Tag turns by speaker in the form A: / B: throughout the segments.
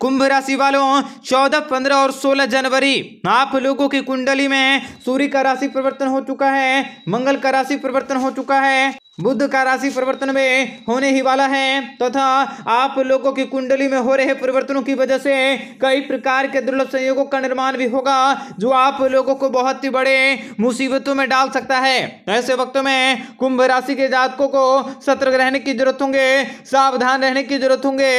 A: कुंभ राशि वालों चौदह पंद्रह और सोलह जनवरी आप लोगों की कुंडली में सूर्य का राशि परिवर्तन हो चुका है मंगल का राशि परिवर्तन हो चुका है बुद्ध का राशि परिवर्तन में होने ही वाला है तथा तो आप लोगों की कुंडली में हो रहे परिवर्तनों की वजह से कई प्रकार के दुर्लभ संयोगों का निर्माण भी होगा जो आप लोगों को बहुत ही बड़े मुसीबतों में डाल सकता है ऐसे वक्तों में कुंभ राशि के जातकों को सतर्क रहने की जरूरत होंगे सावधान रहने की जरूरत होंगे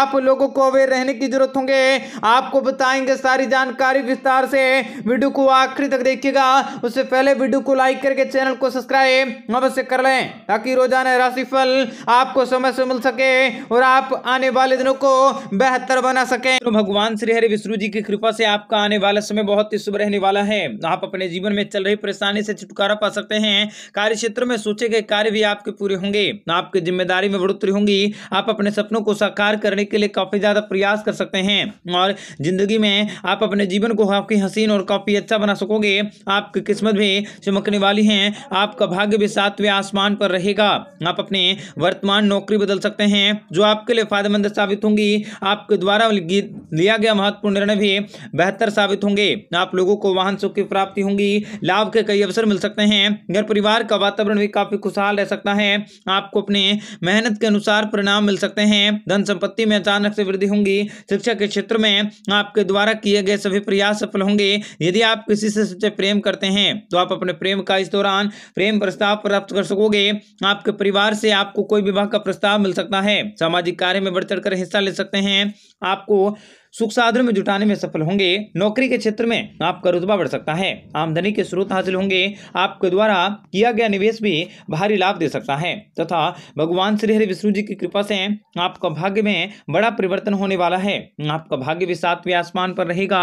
A: आप लोगों को अवेयर रहने की जरूरत होंगे आपको बताएंगे सारी जानकारी विस्तार से वीडियो को आखिरी तक देखिएगा उससे पहले वीडियो को लाइक करके चैनल को सब्सक्राइब अवश्य कर लें ताकि रोजाना राशिफल आपको समय से मिल सके और आप आने वाले दिनों को बेहतर बना सके तो भगवान श्री हरि विष्णु जी की कृपा से आपका आने वाला समय बहुत ही शुभ रहने वाला है आप अपने जीवन में चल रही परेशानी से छुटकारा पा सकते हैं कार्य क्षेत्र में सोचे गए कार्य भी आपके पूरे होंगे आपकी जिम्मेदारी में बढ़ोतरी होंगी आप अपने सपनों को साकार करने के लिए काफी ज्यादा प्रयास कर सकते हैं और ज़िंदगी में आप अपने जीवन को काफ़ी हसीन और काफ़ी अच्छा बना सकोगे आपकी किस्मत भी चमकने वाली है आपका भाग्य भी सातवें आसमान पर रहेगा आप अपने वर्तमान नौकरी बदल सकते हैं जो आपके लिए फ़ायदेमंद साबित होंगी आपके द्वारा लिया गया महत्वपूर्ण निर्णय भी बेहतर साबित होंगे आप लोगों को वाहन सुख की प्राप्ति होंगी लाभ के कई अवसर मिल सकते हैं घर परिवार का वातावरण भी काफ़ी खुशहाल रह सकता है आपको अपने मेहनत के अनुसार परिणाम मिल सकते हैं धन संपत्ति में अचानक से वृद्धि होंगी शिक्षा के क्षेत्र में आपके द्वारा किए गए सभी प्रयास सफल होंगे यदि आप किसी से सच्चे प्रेम करते हैं तो आप अपने प्रेम का इस दौरान प्रेम प्रस्ताव प्राप्त कर सकोगे आपके परिवार से आपको कोई विवाह का प्रस्ताव मिल सकता है सामाजिक कार्य में बढ़ चढ़ हिस्सा ले सकते हैं आपको सुख साधनों में जुटाने में सफल होंगे नौकरी के क्षेत्र में आपका रुतबा बढ़ सकता है आमदनी के स्रोत हासिल होंगे आपके द्वारा किया गया निवेश भी भारी लाभ दे सकता है तथा भगवान श्री हरि विष्णु जी की कृपा से आपका भाग्य में बड़ा परिवर्तन होने वाला है आपका भाग्य भी सातवें आसमान पर रहेगा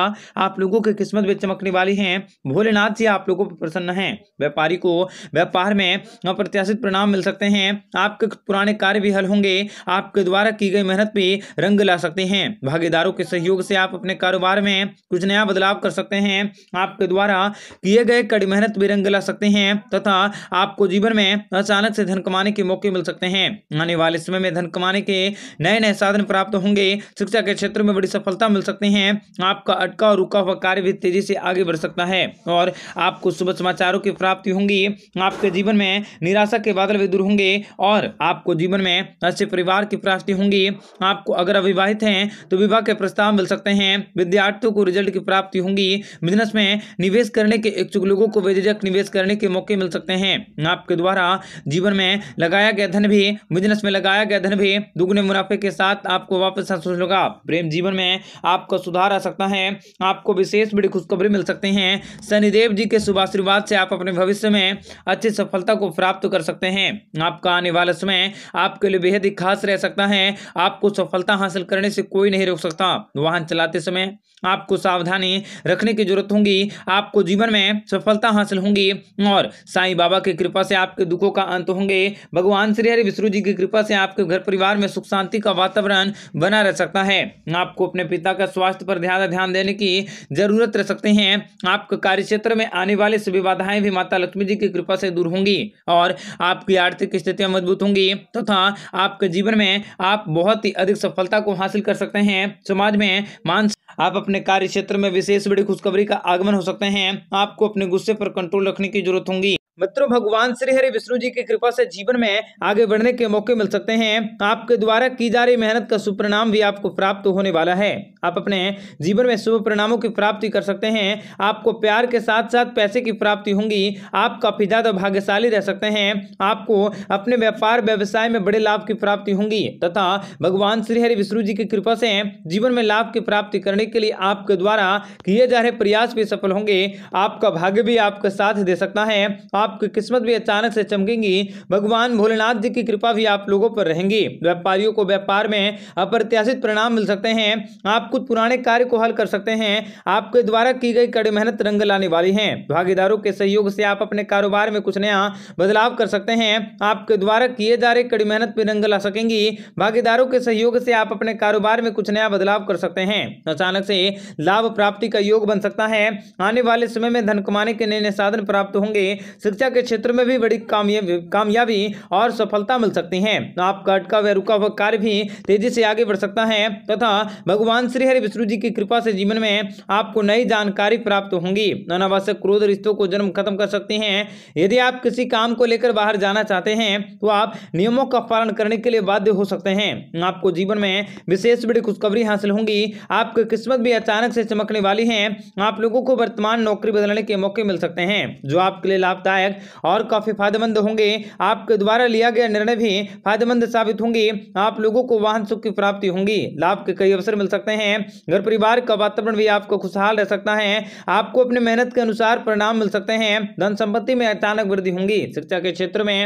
A: आप लोगों की किस्मत भी चमकने वाली है भोलेनाथ जी आप लोगों पर प्रसन्न है व्यापारी को व्यापार में अप्रत्याशित परिणाम मिल सकते हैं आपके पुराने कार्य भी हल होंगे आपके द्वारा की गई मेहनत भी रंग ला सकते हैं भागीदारों के सहयोग से आप अपने कारोबार में कुछ नया बदलाव कर सकते हैं आपके द्वारा किए गए कड़ी मेहनत भी रंग ला सकते हैं तथा आपको जीवन में अचानक से धन कमाने के मौके मिल सकते हैं आने वाले समय में धन कमाने के नए नए साधन प्राप्त होंगे शिक्षा के क्षेत्र में बड़ी सफलता मिल सकती है आपका अटका और रुका हुआ कार्य भी तेजी से आगे बढ़ सकता है और आपको शुभ समाचारों की प्राप्ति होंगी आपके जीवन में निराशा के बादल भी दूर होंगे और आपको जीवन में अच्छे परिवार की प्राप्ति होंगी आपको अगर अविवाहित हैं तो विवाह के प्रस्ताव परिणाम मिल सकते हैं विद्यार्थियों को रिजल्ट की प्राप्ति होंगी बिजनेस में निवेश करने के इच्छुक लोगों को बेझिझक निवेश करने के मौके मिल सकते हैं आपके द्वारा जीवन में लगाया गया धन भी बिजनेस में लगाया गया धन भी दुगने मुनाफे के साथ आपको वापस महसूस होगा प्रेम जीवन में आपका सुधार आ सकता है आपको विशेष बड़ी खुशखबरी मिल सकते हैं शनिदेव जी के शुभ आशीर्वाद से आप अपने भविष्य में अच्छी सफलता को प्राप्त कर सकते हैं आपका आने वाला समय आपके लिए बेहद ही खास रह सकता है आपको सफलता हासिल करने से कोई नहीं रोक सकता वाहन चलाते समय आपको सावधानी रखने की जरूरत होगी आपको जीवन में सफलता हासिल होंगी और साईं बाबा की कृपा से आपके दुखों का अंत होंगे भगवान श्री हरि विष्णु जी की कृपा से आपके घर परिवार में सुख शांति का वातावरण बना रह सकता है आपको अपने पिता का स्वास्थ्य पर ज्यादा ध्यान देने की जरूरत रह सकते हैं आपके कार्य क्षेत्र में आने वाले सभी बाधाएं भी माता लक्ष्मी जी की कृपा से दूर होंगी और आपकी आर्थिक स्थितियां मजबूत होंगी तथा आपके जीवन में आप बहुत ही अधिक सफलता को हासिल कर सकते हैं समाज में हैं मान आप अपने कार्य क्षेत्र में विशेष बड़ी खुशखबरी का आगमन हो सकते हैं आपको अपने गुस्से पर कंट्रोल रखने की जरूरत होगी मित्रों भगवान श्री हरि विष्णु जी की कृपा से जीवन में आगे बढ़ने के मौके मिल सकते हैं आपके द्वारा की जा रही मेहनत का सुपरिणाम भी आपको प्राप्त होने वाला है आप अपने जीवन में शुभ परिणामों की प्राप्ति कर सकते हैं आपको प्यार के साथ साथ पैसे की प्राप्ति होंगी आप काफी ज्यादा भाग्यशाली रह सकते हैं आपको अपने व्यापार व्यवसाय में बड़े लाभ की प्राप्ति होंगी तथा भगवान श्री हरि विष्णु जी की कृपा से जीवन में लाभ की प्राप्ति करने के लिए आपके द्वारा किए जा रहे प्रयास भी सफल होंगे आपका भाग्य भी आपका साथ दे सकता है आप आपकी किस्मत भी अचानक से चमकेंगी भगवान भोलेनाथ जी की कृपा भी आप लोगों पर रहेंगी व्यापारियों को व्यापार में अप्रत्याशित परिणाम मिल सकते हैं आप कुछ पुराने कार्य को हल कर सकते हैं आपके द्वारा की गई कड़ी मेहनत रंग लाने वाली है भागीदारों के सहयोग से आप अपने कारोबार में कुछ नया बदलाव कर सकते हैं आपके द्वारा किए जा रहे कड़ी मेहनत भी रंग ला सकेंगी भागीदारों के सहयोग से आप अपने कारोबार में कुछ नया बदलाव कर सकते हैं अचानक से लाभ प्राप्ति का योग बन सकता है आने वाले समय में धन कमाने के नए नए साधन प्राप्त होंगे शिक्षा के क्षेत्र में भी बड़ी कामयाबी और सफलता मिल सकती है आपका अटका व रुका हुआ कार्य भी तेजी से आगे बढ़ सकता है तथा भगवान श्री हरि विष्णु जी की कृपा से जीवन में आपको नई जानकारी प्राप्त होंगी अनावश्यक क्रोध रिश्तों को जन्म खत्म कर सकते हैं यदि आप किसी काम को लेकर बाहर जाना चाहते हैं तो आप नियमों का पालन करने के लिए बाध्य हो सकते हैं आपको जीवन में विशेष बड़ी खुशखबरी हासिल होंगी आपकी किस्मत भी अचानक से चमकने वाली है आप लोगों को वर्तमान नौकरी बदलने के मौके मिल सकते हैं जो आपके लिए लाभदायक लायक और काफ़ी फायदेमंद होंगे आपके द्वारा लिया गया निर्णय भी फायदेमंद साबित होंगे आप लोगों को वाहन सुख की प्राप्ति होंगी लाभ के कई अवसर मिल सकते हैं घर परिवार का वातावरण भी आपको खुशहाल रह सकता है आपको अपनी मेहनत के अनुसार परिणाम मिल सकते हैं धन संपत्ति में अचानक वृद्धि होंगी शिक्षा के क्षेत्र में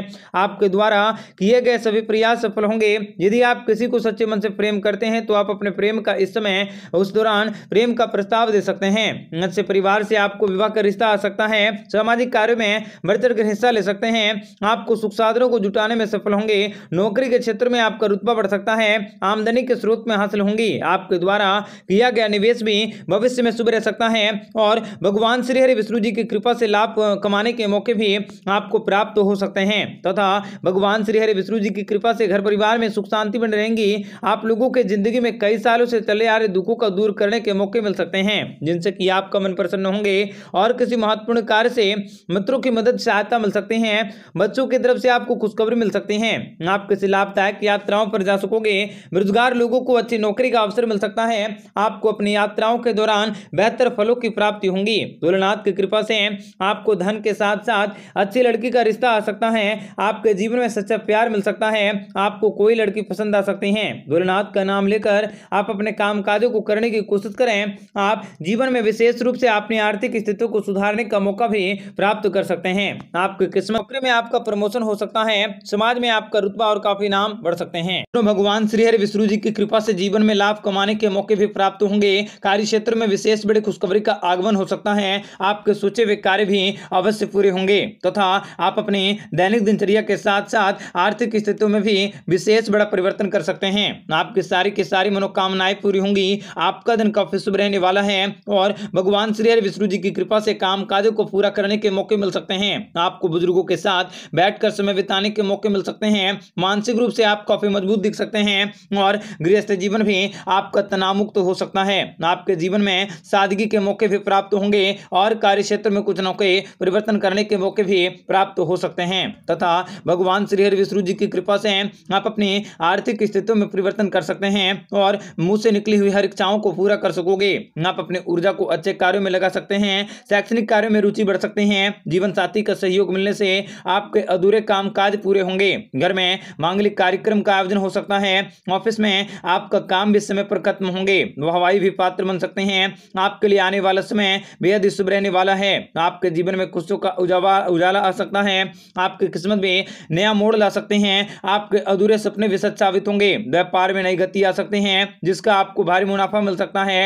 A: आपके द्वारा किए गए सभी प्रयास सफल होंगे यदि आप किसी को सच्चे मन से प्रेम करते हैं तो आप अपने प्रेम का इस समय उस दौरान प्रेम का प्रस्ताव दे सकते हैं मत्स्य परिवार से आपको विवाह का रिश्ता आ सकता है सामाजिक कार्यों में बढ़ चढ़ कर हिस्सा ले सकते हैं आपको सुख साधनों को जुटाने में सफल होंगे नौकरी के क्षेत्र में आपका रुतबा बढ़ सकता है आमदनी के स्रोत में हासिल होंगी आपके द्वारा किया गया निवेश भी भविष्य में शुभ रह सकता है और भगवान श्री हरि विष्णु जी की कृपा से लाभ कमाने के मौके भी आपको प्राप्त हो सकते हैं तथा भगवान श्री हरि विष्णु जी की कृपा से घर परिवार में सुख शांति बन रहेंगी आप लोगों के जिंदगी में कई सालों से चले आ रहे दुखों का दूर करने के मौके मिल सकते हैं जिनसे कि आपका मन प्रसन्न होंगे और किसी महत्वपूर्ण कार्य से मित्रों की मदद सहायता मिल सकते हैं बच्चों की तरफ से आपको खुशखबरी मिल सकते हैं आप किसी लाभदायक यात्राओं पर जा सकोगे बेरोजगार लोगों को अच्छी नौकरी का अवसर मिल सकता है आपको अपनी यात्राओं के दौरान बेहतर फलों की प्राप्ति होंगी भोलेनाथ की कृपा से आपको धन के साथ साथ अच्छी लड़की का रिश्ता आ सकता है आपके जीवन में सच्चा प्यार मिल सकता है आपको कोई लड़की पसंद आ सकती है भोलेनाथ का नाम लेकर आप अपने काम काजों को करने की कोशिश करें आप जीवन में विशेष रूप से अपनी आर्थिक स्थितियों को सुधारने का मौका भी प्राप्त कर सकते हैं हैं आपके किस्मत नौकरी में आपका प्रमोशन हो सकता है समाज में आपका रुतबा और काफी नाम बढ़ सकते हैं तो भगवान श्रीहरि विष्णु जी की कृपा से जीवन में लाभ कमाने के मौके भी प्राप्त होंगे कार्य क्षेत्र में विशेष बड़ी खुशखबरी का आगमन हो सकता है आपके सोचे हुए कार्य भी अवश्य पूरे होंगे तथा तो आप अपनी दैनिक दिनचर्या के साथ साथ आर्थिक स्थितियों में भी विशेष बड़ा परिवर्तन कर सकते हैं आपकी सारी की सारी मनोकामनाएं पूरी होंगी आपका दिन काफी शुभ रहने वाला है और भगवान श्री हरि विष्णु जी की कृपा से काम काजों को पूरा करने के मौके मिल सकते हैं हैं आपको बुजुर्गों के साथ बैठकर समय बिताने के मौके मिल सकते हैं मानसिक रूप से आप काफी मजबूत दिख सकते हैं और गृहस्थ जीवन भी आपका तनाव मुक्त हो सकता है आपके जीवन में सादगी के मौके भी प्राप्त होंगे और कार्य क्षेत्र में कुछ नौके परिवर्तन करने के मौके भी प्राप्त हो सकते हैं तथा भगवान श्रीहरि विष्णु जी की कृपा से आप अपनी आर्थिक स्थितियों में परिवर्तन कर सकते हैं और मुंह से निकली हुई हर इच्छाओं को पूरा कर सकोगे आप अपने ऊर्जा को अच्छे कार्यों में लगा सकते हैं शैक्षणिक कार्यों में रुचि बढ़ सकते हैं जीवन साथी साथी का सहयोग मिलने से आपके अधूरे काम काज पूरे होंगे घर में मांगलिक कार्यक्रम का आयोजन हो सकता है ऑफिस में आपका काम भी समय पर खत्म होंगे वह भी पात्र बन सकते हैं आपके लिए आने वाला समय बेहद ही शुभ रहने वाला है आपके जीवन में खुशियों का उजावा उजाला आ सकता है आपकी किस्मत में नया मोड़ ला सकते हैं आपके अधूरे सपने भी सच साबित होंगे व्यापार में नई गति आ सकते हैं जिसका आपको भारी मुनाफा मिल सकता है